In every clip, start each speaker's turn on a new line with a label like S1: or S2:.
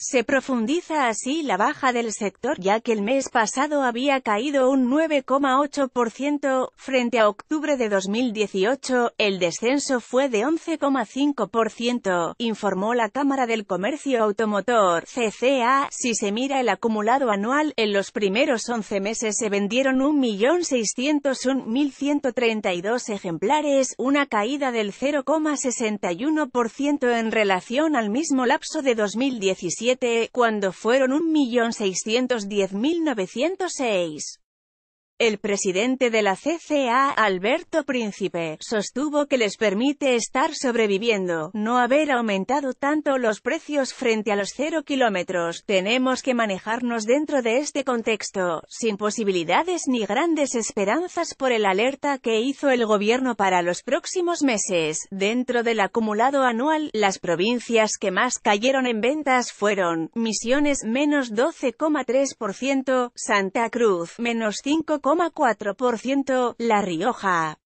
S1: Se profundiza así la baja del sector ya que el mes pasado había caído un 9,8% frente a octubre de 2018, el descenso fue de 11,5%, informó la Cámara del Comercio Automotor, CCA, si se mira el acumulado anual, en los primeros 11 meses se vendieron 1.601.132 ejemplares, una caída del 0,61% en relación al mismo lapso de 2017 cuando fueron 1.610.906. El presidente de la CCA, Alberto Príncipe, sostuvo que les permite estar sobreviviendo, no haber aumentado tanto los precios frente a los cero kilómetros. Tenemos que manejarnos dentro de este contexto, sin posibilidades ni grandes esperanzas por el alerta que hizo el gobierno para los próximos meses. Dentro del acumulado anual, las provincias que más cayeron en ventas fueron, Misiones menos 12,3%, Santa Cruz menos 5%, 4,4%, La Rioja,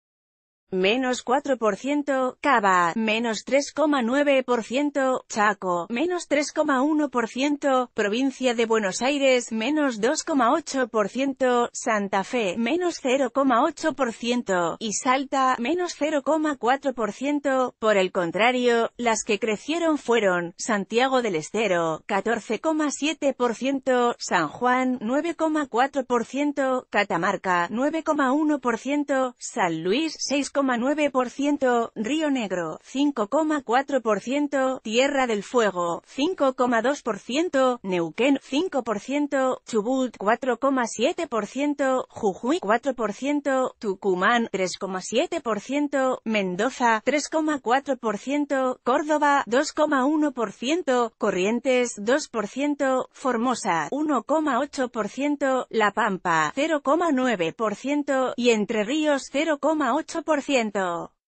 S1: menos 4%, Cava, menos 3,9%, Chaco, menos 3,1%, Provincia de Buenos Aires, menos 2,8%, Santa Fe, menos 0,8%, y Salta, menos 0,4%. Por el contrario, las que crecieron fueron, Santiago del Estero, 14,7%, San Juan, 9,4%, Catamarca, 9,1%, San Luis, 6,4%, 5.9% Río Negro, 5,4%, Tierra del Fuego, 5,2%, Neuquén, 5%, Chubut, 4,7%, Jujuy, 4%, Tucumán, 3,7%, Mendoza, 3,4%, Córdoba, 2,1%, Corrientes, 2%, Formosa, 1,8%, La Pampa, 0,9% y Entre Ríos, 0,8%. Siento.